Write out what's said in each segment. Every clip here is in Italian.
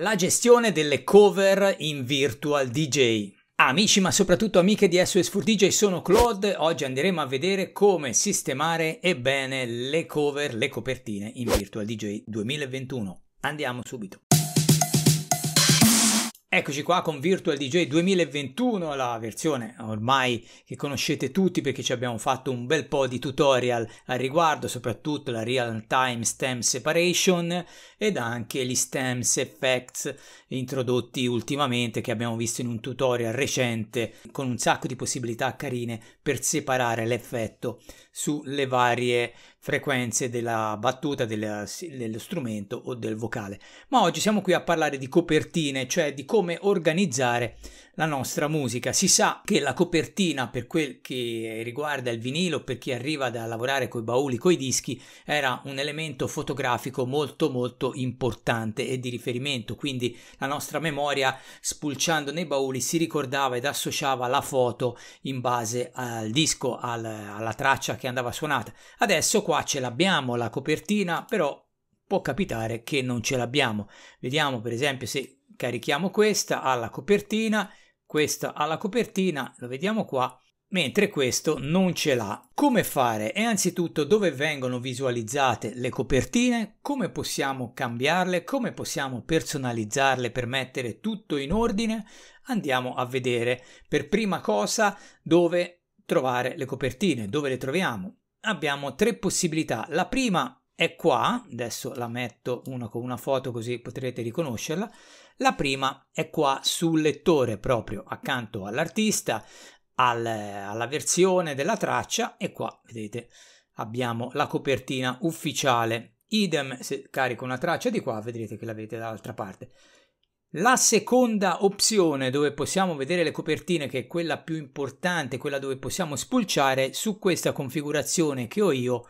La gestione delle cover in Virtual DJ. Amici ma soprattutto amiche di SOS 4 DJ sono Claude, oggi andremo a vedere come sistemare e bene le cover, le copertine in Virtual DJ 2021. Andiamo subito. Eccoci qua con Virtual DJ 2021, la versione ormai che conoscete tutti perché ci abbiamo fatto un bel po' di tutorial al riguardo, soprattutto la real time stem separation ed anche gli stems effects introdotti ultimamente che abbiamo visto in un tutorial recente con un sacco di possibilità carine per separare l'effetto sulle varie frequenze della battuta, del, dello strumento o del vocale. Ma oggi siamo qui a parlare di copertine, cioè di come organizzare la nostra musica. Si sa che la copertina per quel che riguarda il vinilo, per chi arriva da lavorare con i bauli, con i dischi, era un elemento fotografico molto molto importante e di riferimento, quindi la nostra memoria spulciando nei bauli si ricordava ed associava la foto in base al disco, al, alla traccia che andava suonata. Adesso qua ce l'abbiamo la copertina, però può capitare che non ce l'abbiamo. Vediamo per esempio se carichiamo questa alla copertina questo ha la copertina, lo vediamo qua, mentre questo non ce l'ha. Come fare? E anzitutto dove vengono visualizzate le copertine, come possiamo cambiarle, come possiamo personalizzarle per mettere tutto in ordine? Andiamo a vedere per prima cosa dove trovare le copertine, dove le troviamo. Abbiamo tre possibilità. La prima è qua, adesso la metto una con una foto così potrete riconoscerla. La prima è qua sul lettore proprio accanto all'artista, al, alla versione della traccia e qua vedete abbiamo la copertina ufficiale. Idem se carico una traccia di qua vedrete che l'avete dall'altra parte. La seconda opzione dove possiamo vedere le copertine, che è quella più importante, quella dove possiamo spulciare, su questa configurazione che ho io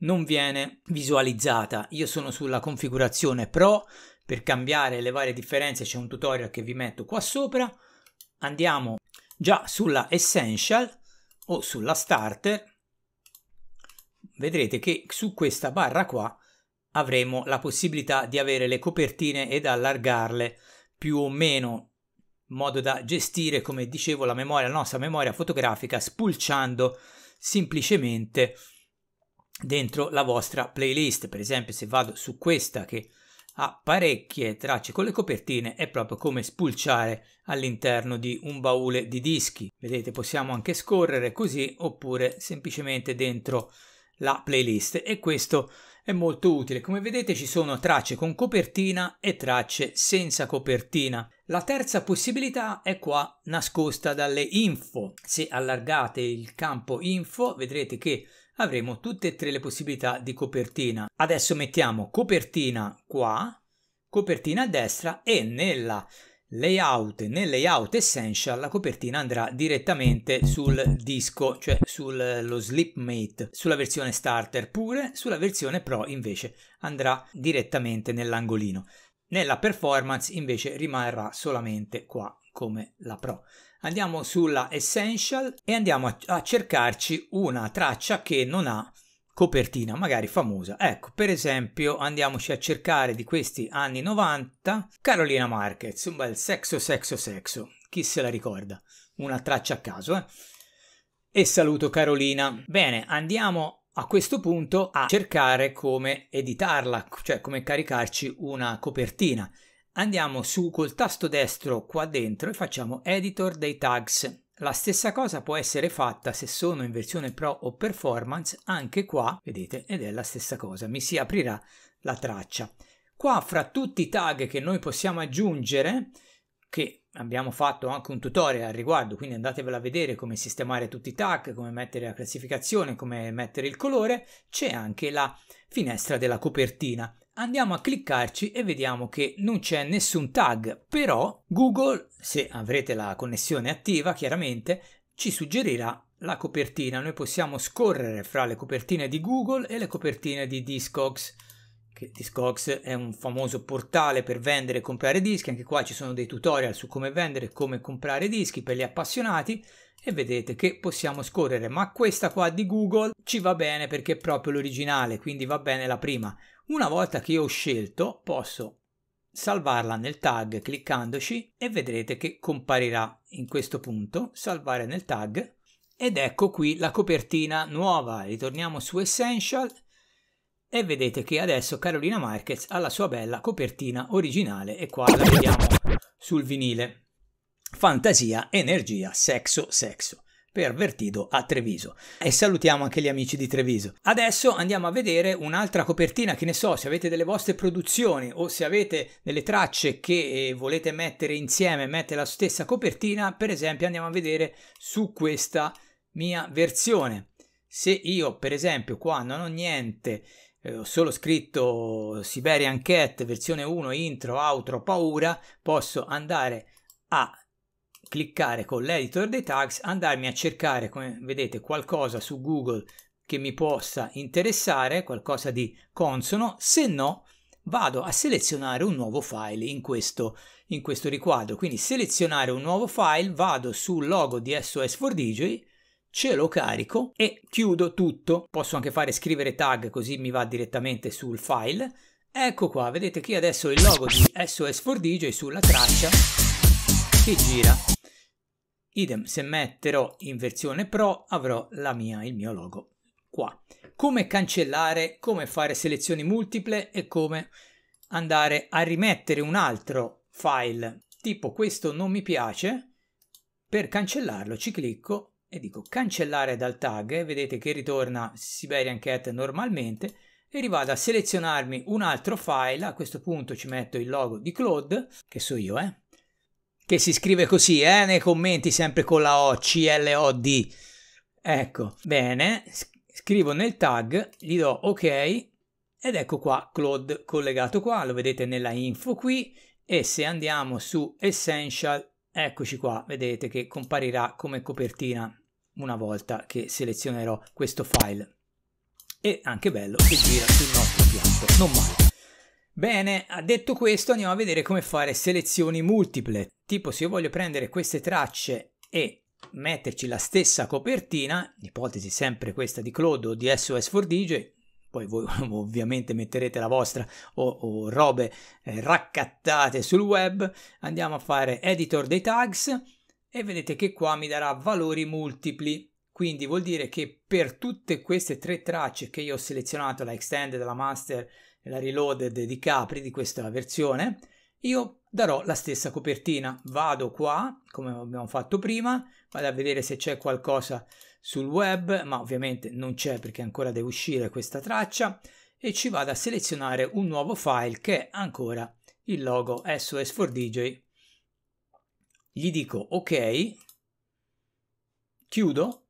non viene visualizzata. Io sono sulla configurazione Pro, per cambiare le varie differenze c'è un tutorial che vi metto qua sopra. Andiamo già sulla Essential o sulla Starter. Vedrete che su questa barra qua avremo la possibilità di avere le copertine ed allargarle più o meno in modo da gestire, come dicevo, la memoria, la nostra memoria fotografica spulciando semplicemente dentro la vostra playlist. Per esempio, se vado su questa che ha parecchie tracce con le copertine è proprio come spulciare all'interno di un baule di dischi vedete possiamo anche scorrere così oppure semplicemente dentro la playlist e questo è molto utile come vedete ci sono tracce con copertina e tracce senza copertina la terza possibilità è qua nascosta dalle info se allargate il campo info vedrete che avremo tutte e tre le possibilità di copertina. Adesso mettiamo copertina qua, copertina a destra e nella layout, nel layout essential la copertina andrà direttamente sul disco, cioè sullo Slipmate, sulla versione starter pure, sulla versione pro invece andrà direttamente nell'angolino. Nella performance invece rimarrà solamente qua come la pro andiamo sulla Essential e andiamo a, a cercarci una traccia che non ha copertina magari famosa. Ecco, per esempio, andiamoci a cercare di questi anni 90 Carolina Marquez, un bel sexo sexo sexo, chi se la ricorda? Una traccia a caso, eh? E saluto Carolina. Bene, andiamo a questo punto a cercare come editarla, cioè come caricarci una copertina. Andiamo su col tasto destro qua dentro e facciamo editor dei tags. La stessa cosa può essere fatta se sono in versione pro o performance anche qua, vedete, ed è la stessa cosa, mi si aprirà la traccia. Qua fra tutti i tag che noi possiamo aggiungere, che abbiamo fatto anche un tutorial al riguardo, quindi andatevela a vedere come sistemare tutti i tag, come mettere la classificazione, come mettere il colore, c'è anche la finestra della copertina. Andiamo a cliccarci e vediamo che non c'è nessun tag, però Google, se avrete la connessione attiva chiaramente, ci suggerirà la copertina. Noi possiamo scorrere fra le copertine di Google e le copertine di Discogs. Che Discogs è un famoso portale per vendere e comprare dischi, anche qua ci sono dei tutorial su come vendere e come comprare dischi per gli appassionati e vedete che possiamo scorrere, ma questa qua di Google ci va bene perché è proprio l'originale, quindi va bene la prima. Una volta che ho scelto posso salvarla nel tag cliccandoci e vedrete che comparirà in questo punto salvare nel tag ed ecco qui la copertina nuova ritorniamo su essential e vedete che adesso Carolina Marquez ha la sua bella copertina originale e qua la vediamo sul vinile fantasia energia sexo sexo per Vertido a Treviso. E salutiamo anche gli amici di Treviso. Adesso andiamo a vedere un'altra copertina, che ne so, se avete delle vostre produzioni o se avete delle tracce che eh, volete mettere insieme, mette la stessa copertina, per esempio andiamo a vedere su questa mia versione. Se io per esempio qua non ho niente, eh, ho solo scritto Siberian Cat versione 1 intro, outro, paura, posso andare a cliccare con l'editor dei tags, andarmi a cercare, come vedete, qualcosa su Google che mi possa interessare, qualcosa di consono, se no vado a selezionare un nuovo file in questo, in questo riquadro. Quindi selezionare un nuovo file, vado sul logo di SOS 4DJ, ce lo carico e chiudo tutto. Posso anche fare scrivere tag così mi va direttamente sul file. Ecco qua, vedete che adesso il logo di SOS 4DJ sulla traccia che gira. Idem, se metterò in versione Pro avrò mia, il mio logo qua. Come cancellare, come fare selezioni multiple e come andare a rimettere un altro file tipo questo non mi piace. Per cancellarlo ci clicco e dico cancellare dal tag, vedete che ritorna Siberian Cat normalmente e rivado a selezionarmi un altro file, a questo punto ci metto il logo di Claude, che so io, eh che si scrive così, eh, nei commenti sempre con la O, C-L-O-D. Ecco, bene, scrivo nel tag, gli do ok ed ecco qua Claude collegato qua, lo vedete nella info qui e se andiamo su Essential, eccoci qua, vedete che comparirà come copertina una volta che selezionerò questo file. E anche bello che gira sul nostro piatto, non male. Bene, detto questo andiamo a vedere come fare selezioni multiple, tipo se io voglio prendere queste tracce e metterci la stessa copertina, ipotesi sempre questa di Claude o di SOS 4DJ, poi voi ovviamente metterete la vostra o, o robe eh, raccattate sul web, andiamo a fare editor dei tags e vedete che qua mi darà valori multipli, quindi vuol dire che per tutte queste tre tracce che io ho selezionato, la extended, la master, la reloaded di Capri di questa versione, io darò la stessa copertina. Vado qua, come abbiamo fatto prima, vado a vedere se c'è qualcosa sul web, ma ovviamente non c'è perché ancora deve uscire questa traccia, e ci vado a selezionare un nuovo file che è ancora il logo SOS4DJ. Gli dico ok, chiudo,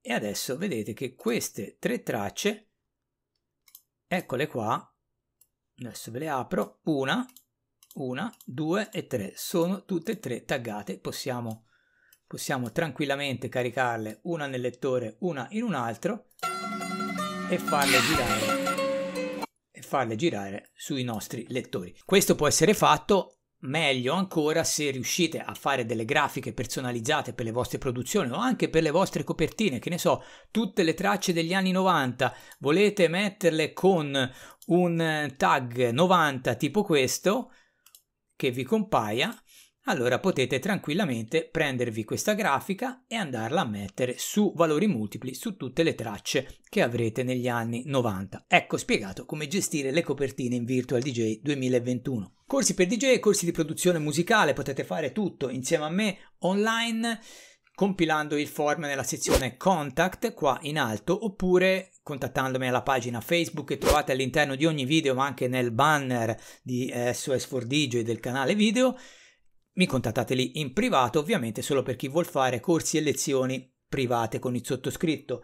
e adesso vedete che queste tre tracce Eccole qua. Adesso ve le apro. Una, una, due e tre. Sono tutte e tre taggate. Possiamo, possiamo tranquillamente caricarle una nel lettore, una in un altro e farle girare farle girare sui nostri lettori. Questo può essere fatto Meglio ancora se riuscite a fare delle grafiche personalizzate per le vostre produzioni o anche per le vostre copertine, che ne so, tutte le tracce degli anni 90, volete metterle con un tag 90 tipo questo che vi compaia allora potete tranquillamente prendervi questa grafica e andarla a mettere su valori multipli su tutte le tracce che avrete negli anni 90. Ecco spiegato come gestire le copertine in Virtual DJ 2021. Corsi per DJ, corsi di produzione musicale, potete fare tutto insieme a me online compilando il form nella sezione contact qua in alto oppure contattandomi alla pagina Facebook che trovate all'interno di ogni video ma anche nel banner di SOS4DJ del canale video mi contattate lì in privato, ovviamente solo per chi vuol fare corsi e lezioni private con il sottoscritto.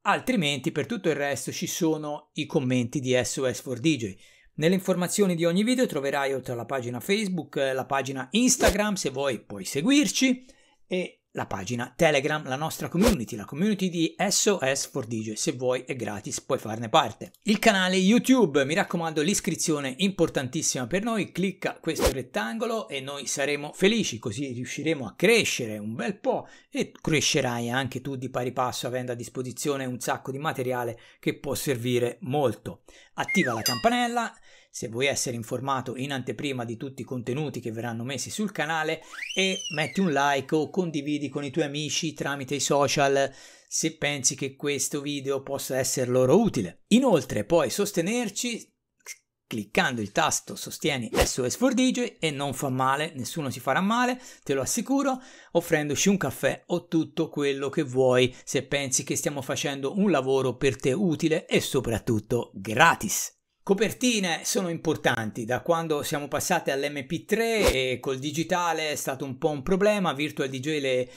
Altrimenti, per tutto il resto, ci sono i commenti di SOS 4 DJ. Nelle informazioni di ogni video troverai oltre alla pagina Facebook la pagina Instagram se vuoi puoi seguirci e la pagina Telegram, la nostra community, la community di SOS for DJ, se vuoi è gratis, puoi farne parte. Il canale YouTube, mi raccomando, l'iscrizione importantissima per noi, clicca questo rettangolo e noi saremo felici, così riusciremo a crescere un bel po' e crescerai anche tu di pari passo avendo a disposizione un sacco di materiale che può servire molto. Attiva la campanella se vuoi essere informato in anteprima di tutti i contenuti che verranno messi sul canale e metti un like o condividi con i tuoi amici tramite i social se pensi che questo video possa essere loro utile. Inoltre puoi sostenerci cliccando il tasto sostieni SOS 4DJ e non fa male, nessuno si farà male, te lo assicuro, offrendoci un caffè o tutto quello che vuoi se pensi che stiamo facendo un lavoro per te utile e soprattutto gratis. Copertine sono importanti, da quando siamo passati all'MP3 e col digitale è stato un po' un problema, Virtual DJ le,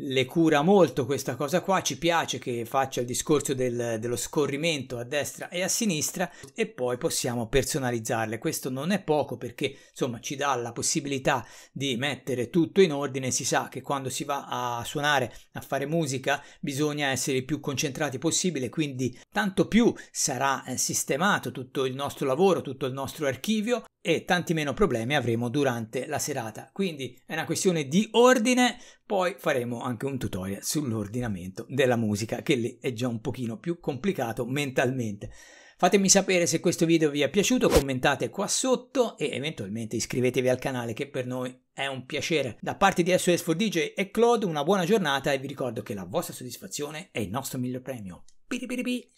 le cura molto questa cosa qua, ci piace che faccia il discorso del, dello scorrimento a destra e a sinistra e poi possiamo personalizzarle. Questo non è poco perché insomma ci dà la possibilità di mettere tutto in ordine, si sa che quando si va a suonare, a fare musica, bisogna essere il più concentrati possibile, quindi tanto più sarà eh, sistemato tutto il nostro lavoro, tutto il nostro archivio, e tanti meno problemi avremo durante la serata. Quindi è una questione di ordine, poi faremo anche un tutorial sull'ordinamento della musica, che lì è già un pochino più complicato mentalmente. Fatemi sapere se questo video vi è piaciuto, commentate qua sotto e eventualmente iscrivetevi al canale che per noi è un piacere. Da parte di SOS4DJ e Claude una buona giornata e vi ricordo che la vostra soddisfazione è il nostro miglior premio. Piripiripi.